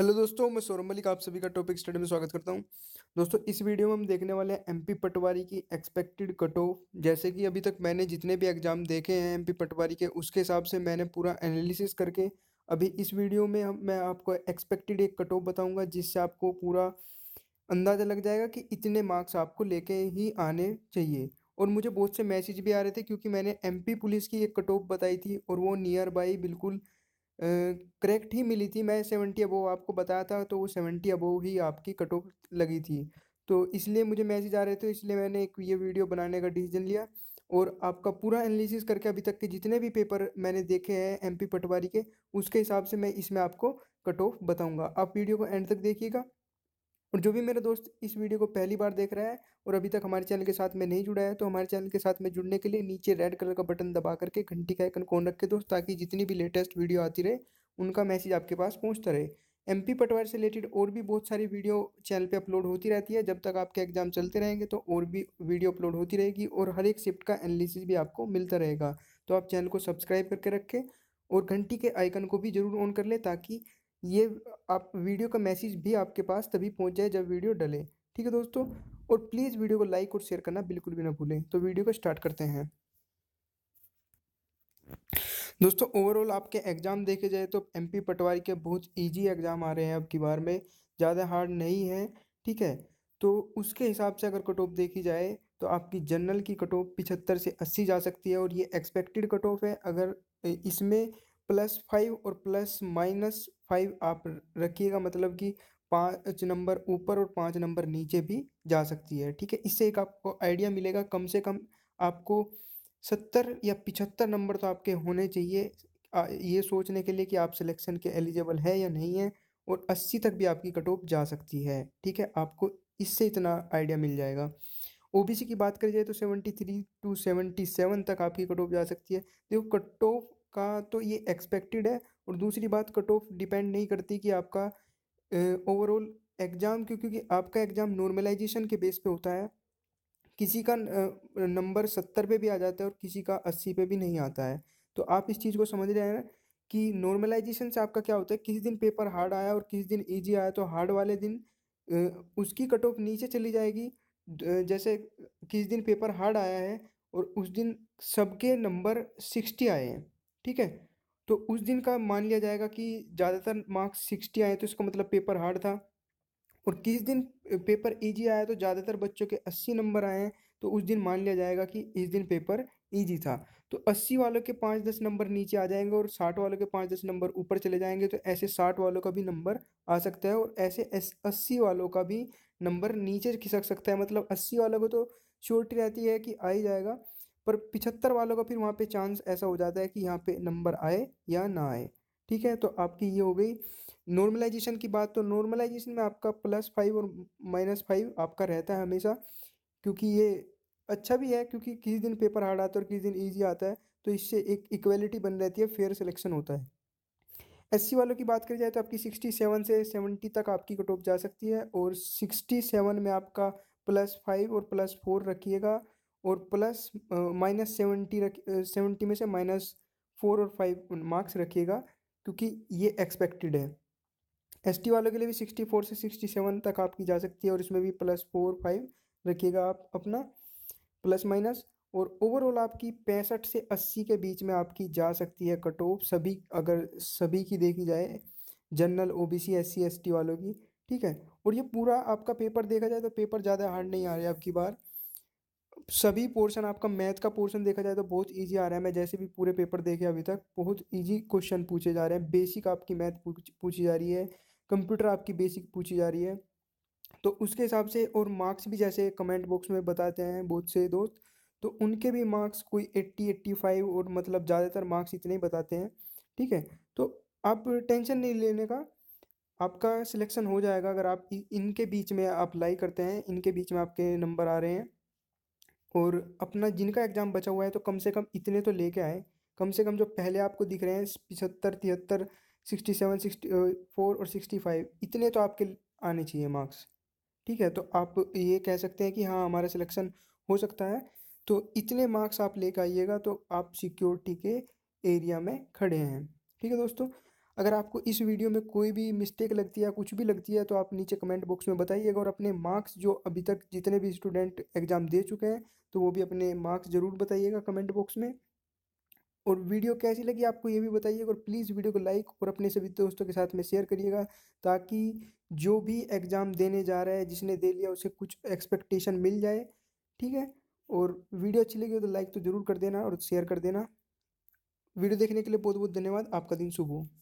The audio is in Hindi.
हेलो दोस्तों मैं सौरभ मलिक आप सभी का टॉपिक स्टडी में स्वागत करता हूं दोस्तों इस वीडियो में हम देखने वाले हैं एमपी पटवारी की एक्सपेक्टेड कट ऑफ जैसे कि अभी तक मैंने जितने भी एग्जाम देखे हैं एमपी पटवारी के उसके हिसाब से मैंने पूरा एनालिसिस करके अभी इस वीडियो में हम मैं आपको एक्सपेक्टेड एक कट ऑफ बताऊँगा जिससे आपको पूरा अंदाज़ा लग जाएगा कि इतने मार्क्स आपको लेके ही आने चाहिए और मुझे बहुत से मैसेज भी आ रहे थे क्योंकि मैंने एम पुलिस की एक कट ऑफ बताई थी और वो नियर बाई बिल्कुल करेक्ट ही मिली थी मैं सेवेंटी अबोव आपको बताया था तो वो सेवेंटी अबोव ही आपकी कट ऑफ लगी थी तो इसलिए मुझे मैसेज आ रहे थे इसलिए मैंने एक ये वीडियो बनाने का डिसीजन लिया और आपका पूरा एनालिसिस करके अभी तक के जितने भी पेपर मैंने देखे हैं एमपी पटवारी के उसके हिसाब से मैं इसमें आपको कट ऑफ बताऊँगा आप वीडियो को एंड तक देखिएगा और जो भी मेरा दोस्त इस वीडियो को पहली बार देख रहा है और अभी तक हमारे चैनल के साथ में नहीं जुड़ा है तो हमारे चैनल के साथ में जुड़ने के लिए नीचे रेड कलर का बटन दबा करके घंटी का आइकन कौन रखे दोस्त ताकि जितनी भी लेटेस्ट वीडियो आती रहे उनका मैसेज आपके पास पहुँचता रहे पी पटवार से रिलेटेड और भी बहुत सारी वीडियो चैनल पर अपलोड होती रहती है जब तक आपके एग्जाम चलते रहेंगे तो और भी वीडियो अपलोड होती रहेगी और हर एक शिफ्ट का एनालिसिस भी आपको मिलता रहेगा तो आप चैनल को सब्सक्राइब करके रखें और घंटी के आइकन को भी ज़रूर ऑन कर लें ताकि ये आप वीडियो का मैसेज भी आपके पास तभी पहुंच जाए जब वीडियो डले ठीक है दोस्तों और प्लीज़ वीडियो को लाइक और शेयर करना बिल्कुल भी ना भूलें तो वीडियो को स्टार्ट करते हैं दोस्तों ओवरऑल आपके एग्ज़ाम देखे जाए तो एमपी पटवारी के बहुत इजी एग्ज़ाम आ रहे हैं अब की बार में ज़्यादा हार्ड नहीं है ठीक है तो उसके हिसाब से अगर कट ऑफ देखी जाए तो आपकी जनरल की कट ऑफ पिछहत्तर से अस्सी जा सकती है और ये एक्सपेक्टेड कट ऑफ है अगर इसमें प्लस फाइव और प्लस माइनस फाइव आप रखिएगा मतलब कि पाँच नंबर ऊपर और पाँच नंबर नीचे भी जा सकती है ठीक है इससे एक आपको आइडिया मिलेगा कम से कम आपको सत्तर या पिछहत्तर नंबर तो आपके होने चाहिए ये सोचने के लिए कि आप सिलेक्शन के एलिजिबल है या नहीं है और अस्सी तक भी आपकी कट ऑफ जा सकती है ठीक है आपको इससे इतना आइडिया मिल जाएगा ओबीसी की बात करी जाए तो seventy three to seventy seven तक आपकी कट ऑफ जा सकती है देखो कट ऑफ का तो ये एक्सपेक्टेड है और दूसरी बात कट ऑफ डिपेंड नहीं करती कि आपका ओवरऑल एग्ज़ाम क्यों क्योंकि आपका एग्ज़ाम नॉर्मलाइजेशन के बेस पे होता है किसी का नंबर सत्तर पे भी आ जाता है और किसी का अस्सी पे भी नहीं आता है तो आप इस चीज़ को समझ रहे हैं ना कि नॉर्मलाइजेशन से आपका क्या होता है किसी दिन पेपर हार्ड आया और किसी दिन ईजी आया तो हार्ड वाले दिन उसकी कट ऑफ नीचे चली जाएगी जैसे किस दिन पेपर हार्ड आया है और उस दिन सबके नंबर सिक्सटी आए हैं ठीक है तो उस दिन का मान लिया जाएगा कि ज़्यादातर मार्क्स सिक्सटी आए तो इसका मतलब पेपर हार्ड था और किस दिन पेपर ईजी आया तो ज़्यादातर बच्चों के अस्सी नंबर आए हैं तो उस दिन मान लिया जाएगा कि इस दिन पेपर ईजी था तो अस्सी वालों के पाँच दस नंबर नीचे आ जाएंगे और साठ वालों के पाँच दस नंबर ऊपर चले जाएंगे तो ऐसे साठ वालों का भी नंबर आ सकता है और ऐसे अस्सी वालों का भी नंबर नीचे खिसक सकता है मतलब अस्सी वालों को तो श्योरिटी रहती है कि आ ही जाएगा पर पिछहत्तर वालों का फिर वहाँ पे चांस ऐसा हो जाता है कि यहाँ पे नंबर आए या ना आए ठीक है तो आपकी ये हो गई नॉर्मलाइजेशन की बात तो नॉर्मलाइजेशन में आपका प्लस फाइव और माइनस फाइव आपका रहता है हमेशा क्योंकि ये अच्छा भी है क्योंकि किसी दिन पेपर हार्ड आता है और किसी दिन ईजी आता है तो इससे एक इक्वलिटी बन रहती है फेयर सिलेक्शन होता है एस वालों की बात करी जाए तो आपकी सिक्सटी सेवन से सेवेंटी तक आपकी कट ऑफ जा सकती है और सिक्सटी सेवन में आपका प्लस फाइव और प्लस फोर रखिएगा और प्लस माइनस सेवेंटी रख सेवेंटी में से माइनस फोर और फाइव मार्क्स रखिएगा क्योंकि ये एक्सपेक्टेड है एस वालों के लिए भी सिक्सटी फोर से सिक्सटी सेवन तक आपकी जा सकती है और इसमें भी प्लस फोर फाइव रखिएगा आप अपना प्लस माइनस और ओवरऑल आपकी पैंसठ से अस्सी के बीच में आपकी जा सकती है कट ऑफ सभी अगर सभी की देखी जाए general O B C S C S T वालों की ठीक है और ये पूरा आपका पेपर देखा जाए तो पेपर ज़्यादा हार्ड नहीं आ रहा है आपकी बार सभी पोर्शन आपका मैथ का पोर्शन देखा जाए तो बहुत इजी आ रहा है मैं जैसे भी पूरे पेपर देखे अभी तक बहुत इजी क्वेश्चन पूछे जा रहे हैं बेसिक आपकी मैथ पूछी जा रही है कंप्यूटर आपकी बेसिक पूछी जा रही है तो उसके हिसाब से और मार्क्स भी जैसे कमेंट बॉक्स में बताते हैं बहुत से दोस्त तो उनके भी मार्क्स कोई एट्टी एट्टी फाइव और मतलब ज़्यादातर मार्क्स इतने ही बताते हैं ठीक है तो आप टेंशन नहीं लेने का आपका सिलेक्शन हो जाएगा अगर आप इनके बीच में अप्लाई करते हैं इनके बीच में आपके नंबर आ रहे हैं और अपना जिनका एग्ज़ाम बचा हुआ है तो कम से कम इतने तो लेके आए कम से कम जो पहले आपको दिख रहे हैं पिछहत्तर तिहत्तर सिक्सटी सेवन सिक्सटी फोर और सिक्सटी फाइव इतने तो आपके आने चाहिए मार्क्स ठीक है तो आप ये कह सकते हैं कि हाँ हमारा सिलेक्शन हो सकता है तो इतने मार्क्स आप लेकर आइएगा तो आप सिक्योरिटी के एरिया में खड़े हैं ठीक है दोस्तों अगर आपको इस वीडियो में कोई भी मिस्टेक लगती है कुछ भी लगती है तो आप नीचे कमेंट बॉक्स में बताइएगा और अपने मार्क्स जो अभी तक जितने भी स्टूडेंट एग्ज़ाम दे चुके हैं तो वो भी अपने मार्क्स ज़रूर बताइएगा कमेंट बॉक्स में और वीडियो कैसी लगी आपको ये भी बताइएगा और प्लीज़ वीडियो को लाइक और अपने सभी दोस्तों के साथ में शेयर करिएगा ताकि जो भी एग्ज़ाम देने जा रहा है जिसने दे लिया उसे कुछ एक्सपेक्टेशन मिल जाए ठीक है और वीडियो अच्छी लगी तो लाइक तो ज़रूर कर देना और शेयर कर देना वीडियो देखने के लिए बहुत बहुत धन्यवाद आपका दिन शुभ हो